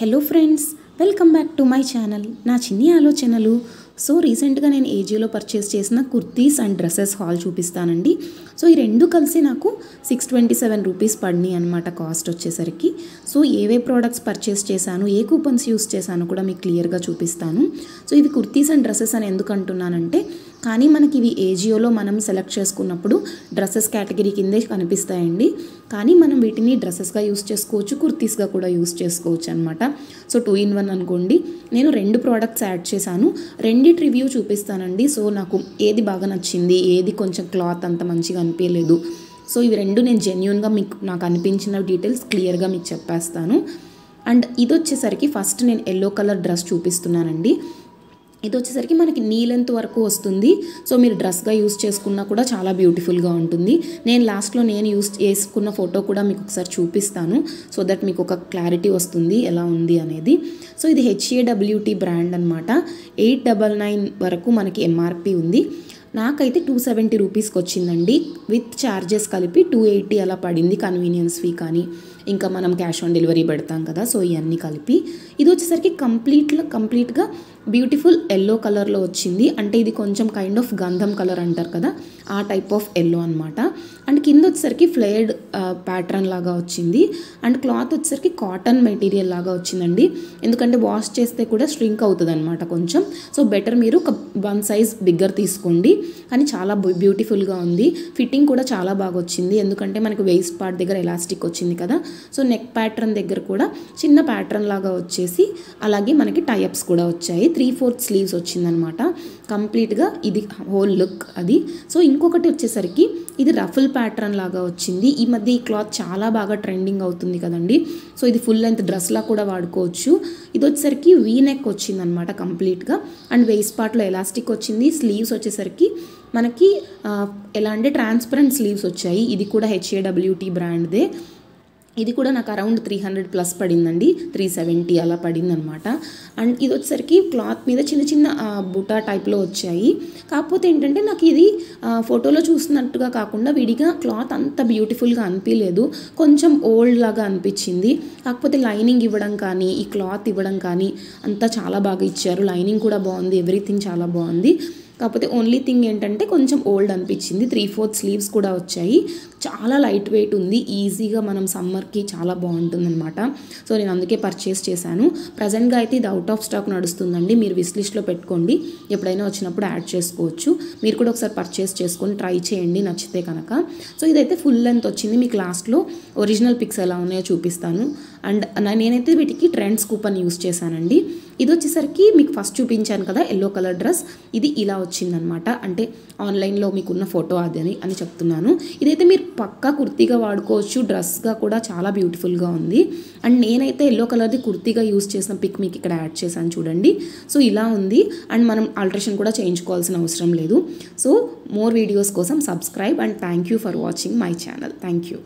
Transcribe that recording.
hello friends welcome back to my channel నా చిన్ని ఆలోచనలు సో రీసెంట్గా నేను ఏజీలో పర్చేస్ చేసిన కుర్తీస్ అండ్ డ్రెస్సెస్ హాల్ చూపిస్తానండి సో ఈ రెండు కలిసి నాకు సిక్స్ ట్వంటీ సెవెన్ రూపీస్ పడినాయి అనమాట కాస్ట్ వచ్చేసరికి సో ఏవే ప్రోడక్ట్స్ పర్చేస్ చేశాను ఏ కూపన్స్ యూస్ చేశాను కూడా మీకు క్లియర్గా చూపిస్తాను సో ఇవి కుర్తీస్ అండ్ డ్రెస్సెస్ అని ఎందుకు అంటున్నానంటే కానీ మనకి ఇవి ఏజియోలో మనం సెలెక్ట్ చేసుకున్నప్పుడు డ్రెస్సెస్ కేటగిరీ కిందే కనిపిస్తాయండి కానీ మనం వీటిని డ్రెస్సెస్గా యూస్ చేసుకోవచ్చు కుర్తీస్గా కూడా యూస్ చేసుకోవచ్చు అనమాట సో టూ ఇన్ వన్ అనుకోండి నేను రెండు ప్రోడక్ట్స్ యాడ్ చేశాను రెండు ఇమీడియట్ రివ్యూ చూపిస్తానండి సో నాకు ఏది బాగా నచ్చింది ఏది కొంచెం క్లాత్ అంత మంచిగా అనిపించలేదు సో ఇవి రెండు నేను జెన్యున్గా మీకు నాకు అనిపించిన డీటెయిల్స్ క్లియర్గా మీకు చెప్పేస్తాను అండ్ ఇది వచ్చేసరికి ఫస్ట్ నేను ఎల్లో కలర్ డ్రెస్ చూపిస్తున్నానండి ఇది వచ్చేసరికి మనకి నీలెంత్ వరకు వస్తుంది సో మీరు డ్రెస్గా యూస్ చేసుకున్నా కూడా చాలా బ్యూటిఫుల్గా ఉంటుంది నేను లాస్ట్లో నేను యూస్ చేసుకున్న ఫోటో కూడా మీకు ఒకసారి చూపిస్తాను సో దట్ మీకు ఒక క్లారిటీ వస్తుంది ఎలా ఉంది అనేది సో ఇది హెచ్ఏడబ్ల్యూటీ బ్రాండ్ అనమాట ఎయిట్ డబల్ నైన్ వరకు మనకి ఎంఆర్పి ఉంది నాకైతే టూ సెవెంటీ రూపీస్కి వచ్చిందండి విత్ ఛార్జెస్ కలిపి టూ ఎయిటీ అలా పడింది కన్వీనియన్స్ ఫీ కానీ ఇంకా మనం క్యాష్ ఆన్ డెలివరీ పెడతాం కదా సో ఇవన్నీ కలిపి ఇది వచ్చేసరికి కంప్లీట్లో కంప్లీట్గా బ్యూటిఫుల్ ఎల్లో కలర్లో వచ్చింది అంటే ఇది కొంచెం కైండ్ ఆఫ్ గంధం కలర్ అంటారు కదా ఆ టైప్ ఆఫ్ ఎల్లో అనమాట అండ్ కింద వచ్చేసరికి ఫ్లేర్డ్ ప్యాటర్న్ లాగా వచ్చింది అండ్ క్లాత్ వచ్చేసరికి కాటన్ మెటీరియల్ లాగా వచ్చిందండి ఎందుకంటే వాష్ చేస్తే కూడా స్ట్రింక్ అవుతుంది అనమాట కొంచెం సో బెటర్ మీరు వన్ సైజ్ బిగ్గర్ తీసుకోండి కానీ చాలా బ్యూటిఫుల్గా ఉంది ఫిట్టింగ్ కూడా చాలా బాగా వచ్చింది ఎందుకంటే మనకు వేస్ట్ పార్ట్ దగ్గర ఎలాస్టిక్ వచ్చింది కదా సో నెక్ ప్యాటర్న్ దగ్గర కూడా చిన్న ప్యాటర్న్ లాగా వచ్చేసి అలాగే మనకి టైఅప్స్ కూడా వచ్చాయి త్రీ ఫోర్త్ స్లీవ్స్ వచ్చిందనమాట కంప్లీట్గా ఇది హోల్ లుక్ అది సో ఇంకొకటి వచ్చేసరికి ఇది రఫుల్ ప్యాటర్న్ లాగా వచ్చింది ఈ మధ్య ఈ క్లాత్ చాలా బాగా ట్రెండింగ్ అవుతుంది కదండి సో ఇది ఫుల్ లెంత్ డ్రెస్లా కూడా వాడుకోవచ్చు ఇది వచ్చేసరికి వీ నెక్ వచ్చిందనమాట కంప్లీట్గా అండ్ వేస్ట్ పార్ట్లో ఎలాస్టిక్ వచ్చింది స్లీవ్స్ వచ్చేసరికి మనకి ఎలా అంటే ట్రాన్స్పరెంట్ స్లీవ్స్ వచ్చాయి ఇది కూడా హెచ్ఏడబ్ల్యూటీ బ్రాండ్దే ఇది కూడా నాకు అరౌండ్ త్రీ హండ్రెడ్ ప్లస్ పడిందండి త్రీ సెవెంటీ అలా పడిందనమాట అండ్ ఇది వచ్చేసరికి క్లాత్ మీద చిన్న చిన్న బుటా టైప్లో వచ్చాయి కాకపోతే ఏంటంటే నాకు ఇది ఫోటోలో చూసినట్టుగా కాకుండా విడిగా క్లాత్ అంత బ్యూటిఫుల్గా అనిపించలేదు కొంచెం ఓల్డ్ లాగా అనిపించింది కాకపోతే లైనింగ్ ఇవ్వడం కానీ ఈ క్లాత్ ఇవ్వడం కానీ అంతా చాలా బాగా ఇచ్చారు లైనింగ్ కూడా బాగుంది ఎవ్రీథింగ్ చాలా బాగుంది కాకపోతే ఓన్లీ థింగ్ ఏంటంటే కొంచెం ఓల్డ్ అనిపించింది త్రీ ఫోర్త్ స్లీవ్స్ కూడా వచ్చాయి చాలా లైట్ వెయిట్ ఉంది ఈజీగా మనం సమ్మర్కి చాలా బాగుంటుందన్నమాట సో నేను అందుకే పర్చేస్ చేశాను ప్రజెంట్గా అయితే ఇది అవుట్ ఆఫ్ స్టాక్ నడుస్తుందండి మీరు విస్లిస్ట్లో పెట్టుకోండి ఎప్పుడైనా వచ్చినప్పుడు యాడ్ చేసుకోవచ్చు మీరు కూడా ఒకసారి పర్చేస్ చేసుకొని ట్రై చేయండి నచ్చితే కనుక సో ఇదైతే ఫుల్ లెంత్ వచ్చింది మీకు లాస్ట్లో ఒరిజినల్ పిక్స్ ఎలా ఉన్నాయో చూపిస్తాను అండ్ నేనైతే వీటికి ట్రెండ్స్ కూపన్ యూస్ చేశానండి ఇది వచ్చేసరికి మీకు ఫస్ట్ చూపించాను కదా ఎల్లో కలర్ డ్రెస్ ఇది ఇలా వచ్చిందనమాట అంటే ఆన్లైన్లో మీకున్న ఫోటో అది అని అని చెప్తున్నాను ఇదైతే మీరు పక్కా కుర్తీగా వాడుకోవచ్చు డ్రెస్గా కూడా చాలా బ్యూటిఫుల్గా ఉంది అండ్ నేనైతే ఎల్లో కలర్ది కుర్తీగా యూస్ చేసిన పిక్ మీకు ఇక్కడ యాడ్ చేశాను చూడండి సో ఇలా ఉంది అండ్ మనం ఆల్ట్రేషన్ కూడా చేయించుకోవాల్సిన అవసరం లేదు సో మోర్ వీడియోస్ కోసం subscribe and thank you for watching my channel thank you